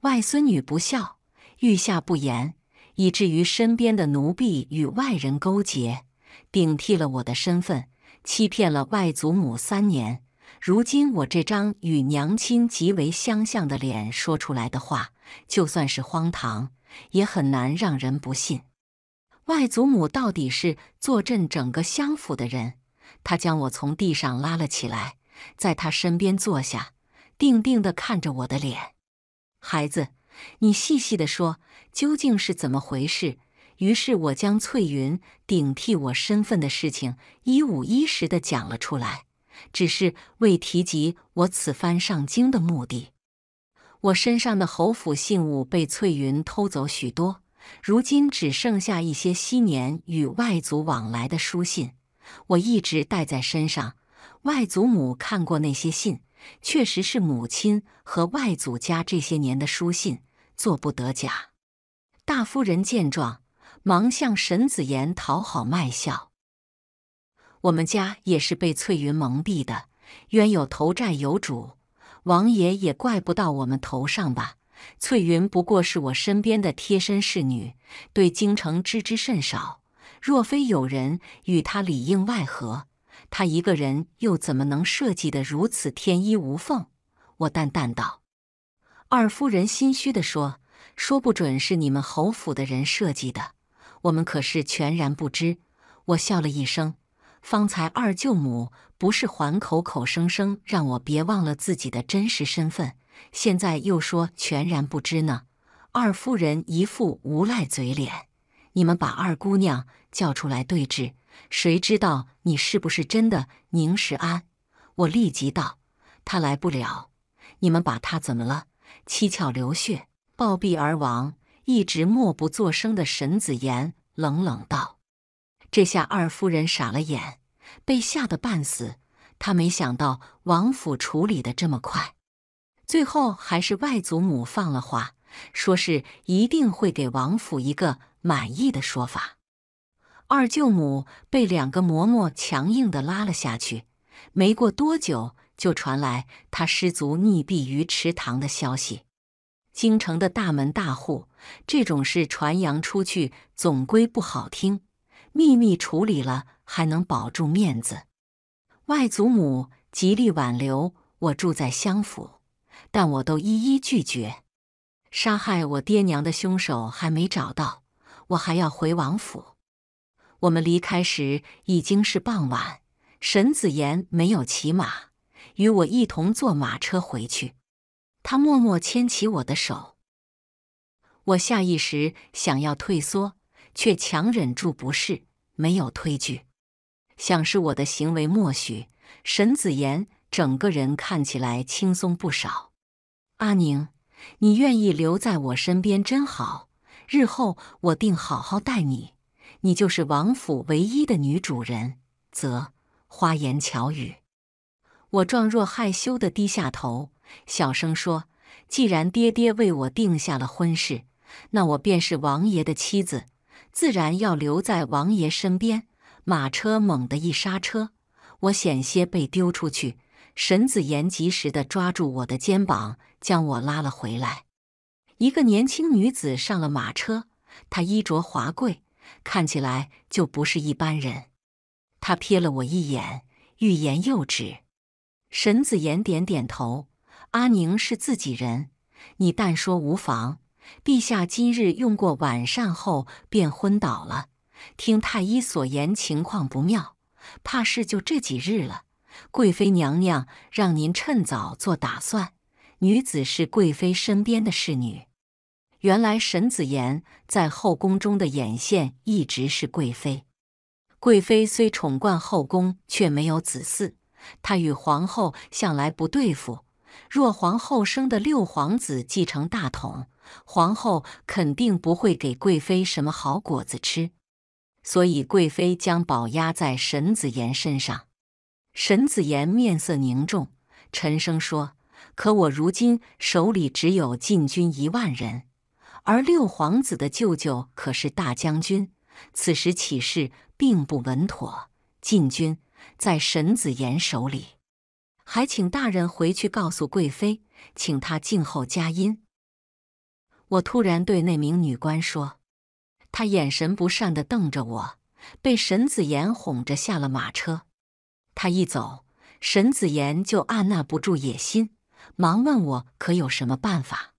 外孙女不孝，御下不严。以至于身边的奴婢与外人勾结，顶替了我的身份，欺骗了外祖母三年。如今我这张与娘亲极为相像的脸，说出来的话就算是荒唐，也很难让人不信。外祖母到底是坐镇整个乡府的人，她将我从地上拉了起来，在她身边坐下，定定地看着我的脸，孩子。你细细地说，究竟是怎么回事？于是，我将翠云顶替我身份的事情一五一十的讲了出来，只是未提及我此番上京的目的。我身上的侯府信物被翠云偷走许多，如今只剩下一些昔年与外祖往来的书信，我一直带在身上。外祖母看过那些信，确实是母亲和外祖家这些年的书信。做不得假。大夫人见状，忙向沈子言讨好卖笑：“我们家也是被翠云蒙蔽的，冤有头债有主，王爷也怪不到我们头上吧？翠云不过是我身边的贴身侍女，对京城知之甚少。若非有人与她里应外合，她一个人又怎么能设计的如此天衣无缝？”我淡淡道。二夫人心虚地说：“说不准是你们侯府的人设计的，我们可是全然不知。”我笑了一声。方才二舅母不是还口口声声让我别忘了自己的真实身份，现在又说全然不知呢？二夫人一副无赖嘴脸。你们把二姑娘叫出来对质，谁知道你是不是真的宁时安？我立即道：“她来不了。”你们把她怎么了？七窍流血，暴毙而亡。一直默不作声的沈子言冷冷道：“这下二夫人傻了眼，被吓得半死。她没想到王府处理的这么快，最后还是外祖母放了话，说是一定会给王府一个满意的说法。”二舅母被两个嬷嬷强硬的拉了下去。没过多久。就传来他失足溺毙于池塘的消息。京城的大门大户，这种事传扬出去总归不好听，秘密处理了还能保住面子。外祖母极力挽留我住在相府，但我都一一拒绝。杀害我爹娘的凶手还没找到，我还要回王府。我们离开时已经是傍晚，沈子言没有骑马。与我一同坐马车回去，他默默牵起我的手。我下意识想要退缩，却强忍住不适，没有推拒。想是我的行为默许，沈子言整个人看起来轻松不少。阿宁，你愿意留在我身边真好，日后我定好好待你。你就是王府唯一的女主人，则花言巧语。我状若害羞地低下头，小声说：“既然爹爹为我定下了婚事，那我便是王爷的妻子，自然要留在王爷身边。”马车猛地一刹车，我险些被丢出去。沈子言及时地抓住我的肩膀，将我拉了回来。一个年轻女子上了马车，她衣着华贵，看起来就不是一般人。她瞥了我一眼，欲言又止。沈子言点点头，阿宁是自己人，你但说无妨。陛下今日用过晚膳后便昏倒了，听太医所言，情况不妙，怕是就这几日了。贵妃娘娘让您趁早做打算。女子是贵妃身边的侍女，原来沈子言在后宫中的眼线一直是贵妃。贵妃虽宠冠后宫，却没有子嗣。他与皇后向来不对付，若皇后生的六皇子继承大统，皇后肯定不会给贵妃什么好果子吃。所以贵妃将宝押在沈子言身上。沈子言面色凝重，沉声说：“可我如今手里只有禁军一万人，而六皇子的舅舅可是大将军，此时起事并不稳妥。禁军。”在沈子妍手里，还请大人回去告诉贵妃，请她静候佳音。我突然对那名女官说，她眼神不善的瞪着我，被沈子妍哄着下了马车。他一走，沈子妍就按捺不住野心，忙问我可有什么办法。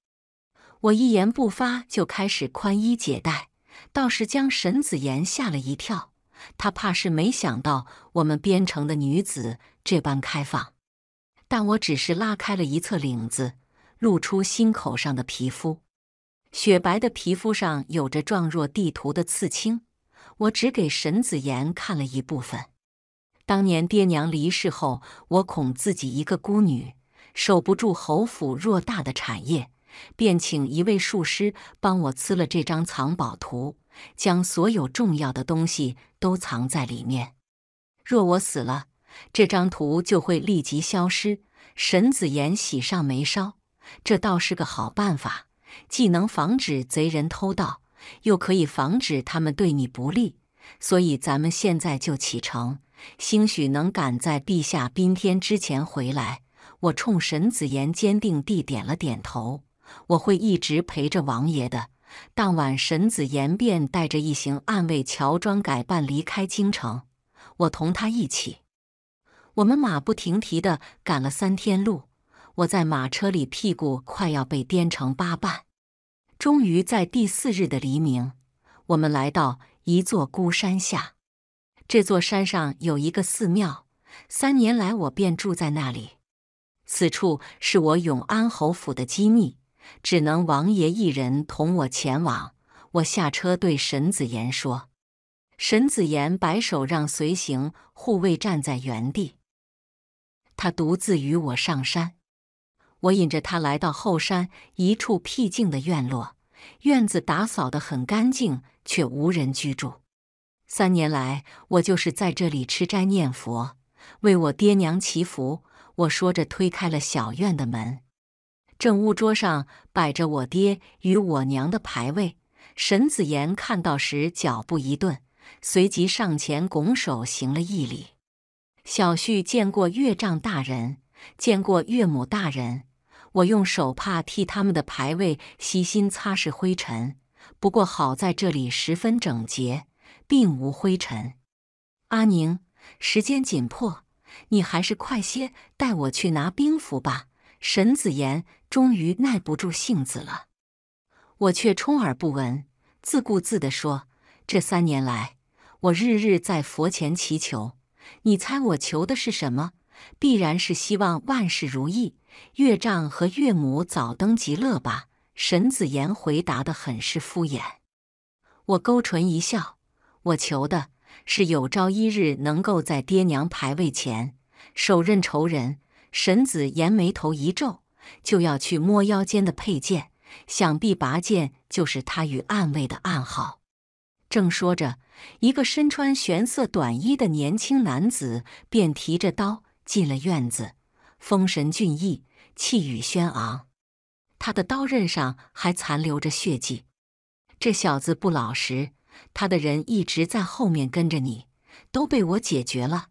我一言不发，就开始宽衣解带，倒是将沈子妍吓了一跳。他怕是没想到我们边城的女子这般开放，但我只是拉开了一侧领子，露出心口上的皮肤。雪白的皮肤上有着状若地图的刺青，我只给沈子言看了一部分。当年爹娘离世后，我恐自己一个孤女守不住侯府偌大的产业，便请一位术师帮我刺了这张藏宝图。将所有重要的东西都藏在里面。若我死了，这张图就会立即消失。沈子言喜上眉梢，这倒是个好办法，既能防止贼人偷盗，又可以防止他们对你不利。所以咱们现在就启程，兴许能赶在陛下宾天之前回来。我冲沈子言坚定地点了点头，我会一直陪着王爷的。当晚，沈子言便带着一行暗卫乔装改扮离开京城。我同他一起，我们马不停蹄地赶了三天路。我在马车里屁股快要被颠成八瓣。终于在第四日的黎明，我们来到一座孤山下。这座山上有一个寺庙，三年来我便住在那里。此处是我永安侯府的机密。只能王爷一人同我前往。我下车对沈子言说：“沈子言摆手，让随行护卫站在原地。他独自与我上山。我引着他来到后山一处僻静的院落，院子打扫得很干净，却无人居住。三年来，我就是在这里吃斋念佛，为我爹娘祈福。”我说着，推开了小院的门。正屋桌上摆着我爹与我娘的牌位，沈子言看到时脚步一顿，随即上前拱手行了一礼：“小婿见过岳丈大人，见过岳母大人。我用手帕替他们的牌位悉心擦拭灰尘，不过好在这里十分整洁，并无灰尘。”阿宁，时间紧迫，你还是快些带我去拿兵符吧。沈子言终于耐不住性子了，我却充耳不闻，自顾自地说：“这三年来，我日日在佛前祈求，你猜我求的是什么？必然是希望万事如意，岳丈和岳母早登极乐吧。”沈子言回答的很是敷衍。我勾唇一笑：“我求的是有朝一日能够在爹娘牌位前手刃仇人。”神子颜眉头一皱，就要去摸腰间的佩剑，想必拔剑就是他与暗卫的暗号。正说着，一个身穿玄色短衣的年轻男子便提着刀进了院子，风神俊逸，气宇轩昂。他的刀刃上还残留着血迹。这小子不老实，他的人一直在后面跟着你，都被我解决了。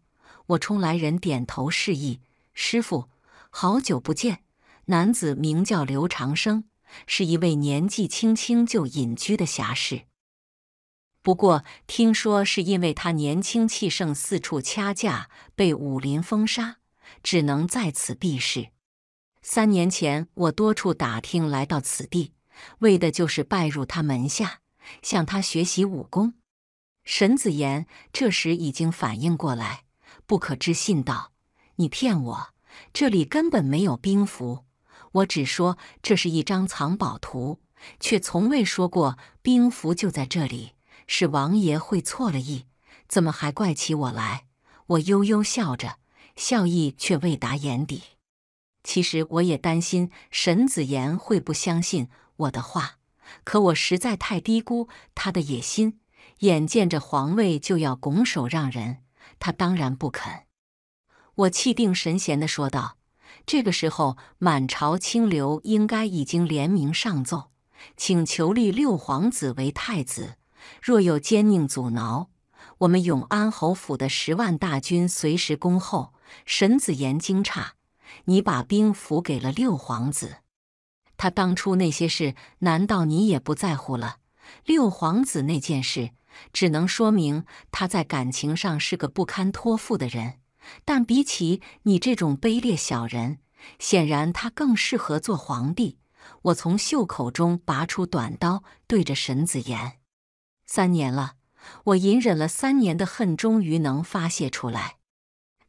我冲来人点头示意。师傅，好久不见。男子名叫刘长生，是一位年纪轻轻就隐居的侠士。不过听说是因为他年轻气盛，四处掐架，被武林封杀，只能在此避世。三年前，我多处打听，来到此地，为的就是拜入他门下，向他学习武功。沈子言这时已经反应过来，不可置信道。你骗我！这里根本没有兵符，我只说这是一张藏宝图，却从未说过兵符就在这里。是王爷会错了意，怎么还怪起我来？我悠悠笑着，笑意却未达眼底。其实我也担心沈子言会不相信我的话，可我实在太低估他的野心。眼见着皇位就要拱手让人，他当然不肯。我气定神闲地说道：“这个时候，满朝清流应该已经联名上奏，请求立六皇子为太子。若有奸佞阻挠，我们永安侯府的十万大军随时恭候。”沈子言惊诧：“你把兵符给了六皇子？他当初那些事，难道你也不在乎了？六皇子那件事，只能说明他在感情上是个不堪托付的人。”但比起你这种卑劣小人，显然他更适合做皇帝。我从袖口中拔出短刀，对着沈子言：“三年了，我隐忍了三年的恨，终于能发泄出来。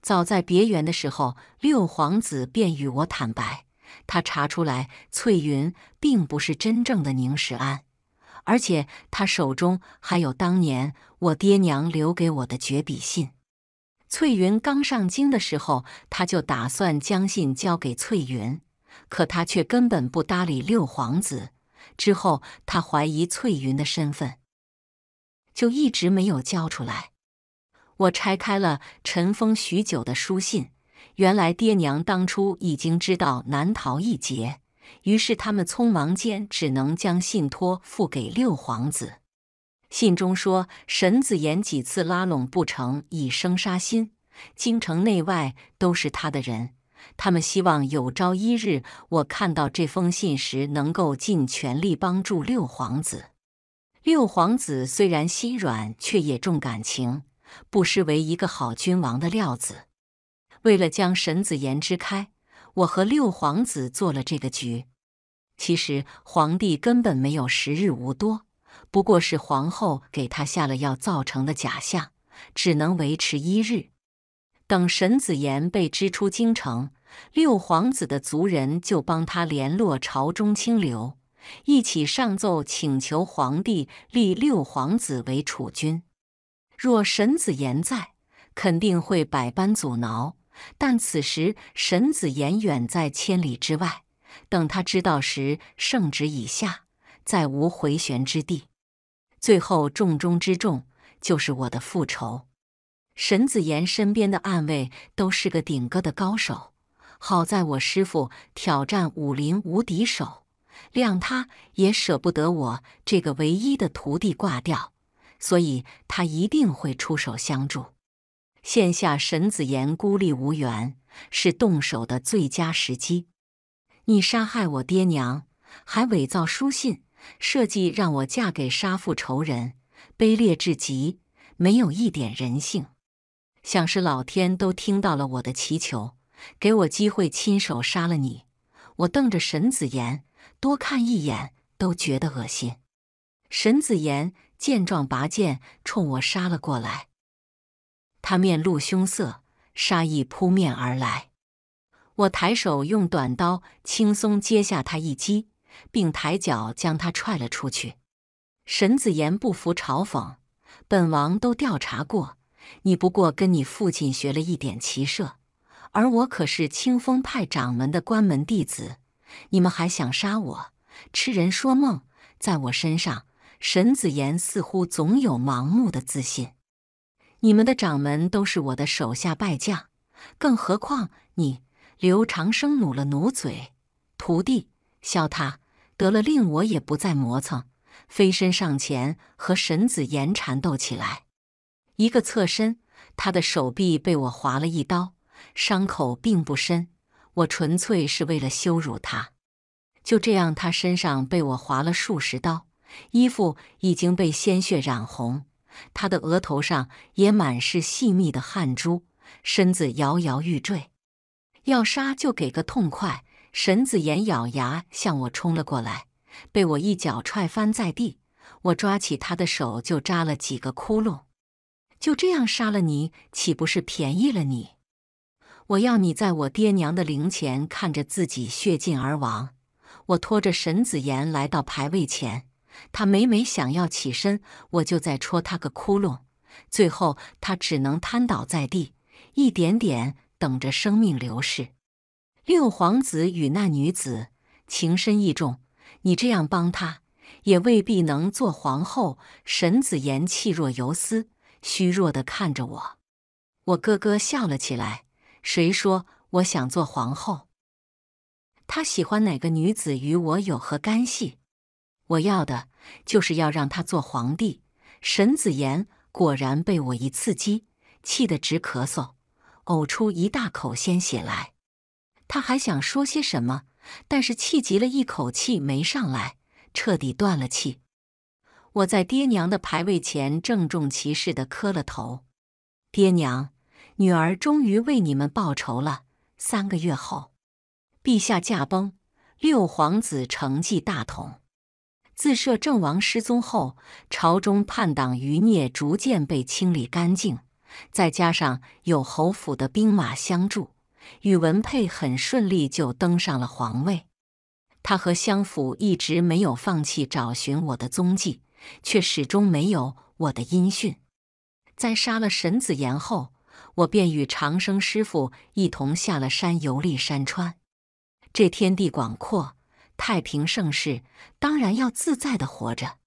早在别园的时候，六皇子便与我坦白，他查出来翠云并不是真正的宁世安，而且他手中还有当年我爹娘留给我的绝笔信。”翠云刚上京的时候，他就打算将信交给翠云，可他却根本不搭理六皇子。之后，他怀疑翠云的身份，就一直没有交出来。我拆开了尘封许久的书信，原来爹娘当初已经知道难逃一劫，于是他们匆忙间只能将信托付给六皇子。信中说，沈子言几次拉拢不成，以生杀心。京城内外都是他的人，他们希望有朝一日我看到这封信时，能够尽全力帮助六皇子。六皇子虽然心软，却也重感情，不失为一个好君王的料子。为了将沈子言支开，我和六皇子做了这个局。其实，皇帝根本没有时日无多。不过是皇后给他下了药造成的假象，只能维持一日。等沈子言被支出京城，六皇子的族人就帮他联络朝中清流，一起上奏请求皇帝立六皇子为储君。若沈子言在，肯定会百般阻挠。但此时沈子言远在千里之外，等他知道时，圣旨已下。再无回旋之地。最后，重中之重就是我的复仇。沈子言身边的暗卫都是个顶个的高手，好在我师傅挑战武林无敌手，谅他也舍不得我这个唯一的徒弟挂掉，所以他一定会出手相助。现下沈子言孤立无援，是动手的最佳时机。你杀害我爹娘，还伪造书信。设计让我嫁给杀父仇人，卑劣至极，没有一点人性。想是老天都听到了我的祈求，给我机会亲手杀了你。我瞪着沈子言，多看一眼都觉得恶心。沈子言见状，拔剑冲我杀了过来。他面露凶色，杀意扑面而来。我抬手用短刀轻松接下他一击。并抬脚将他踹了出去。沈子言不服嘲讽：“本王都调查过，你不过跟你父亲学了一点骑射，而我可是清风派掌门的关门弟子。你们还想杀我？痴人说梦！在我身上，沈子言似乎总有盲目的自信。你们的掌门都是我的手下败将，更何况你，刘长生。”努了努嘴，徒弟削他。得了，令我也不再磨蹭，飞身上前和沈子岩缠斗起来。一个侧身，他的手臂被我划了一刀，伤口并不深。我纯粹是为了羞辱他。就这样，他身上被我划了数十刀，衣服已经被鲜血染红，他的额头上也满是细密的汗珠，身子摇摇欲坠。要杀就给个痛快！沈子言咬牙向我冲了过来，被我一脚踹翻在地。我抓起他的手就扎了几个窟窿。就这样杀了你，岂不是便宜了你？我要你在我爹娘的灵前看着自己血尽而亡。我拖着沈子言来到牌位前，他每每想要起身，我就再戳他个窟窿。最后他只能瘫倒在地，一点点等着生命流逝。六皇子与那女子情深意重，你这样帮他，也未必能做皇后。沈子言气若游丝，虚弱的看着我，我咯咯笑了起来。谁说我想做皇后？他喜欢哪个女子与我有何干系？我要的就是要让他做皇帝。沈子言果然被我一刺激，气得直咳嗽，呕出一大口鲜血来。他还想说些什么，但是气急了一口气没上来，彻底断了气。我在爹娘的牌位前郑重其事的磕了头。爹娘，女儿终于为你们报仇了。三个月后，陛下驾崩，六皇子承继大统。自摄政王失踪后，朝中叛党余孽逐渐被清理干净，再加上有侯府的兵马相助。宇文佩很顺利就登上了皇位。他和相府一直没有放弃找寻我的踪迹，却始终没有我的音讯。在杀了沈子言后，我便与长生师父一同下了山，游历山川。这天地广阔，太平盛世，当然要自在的活着。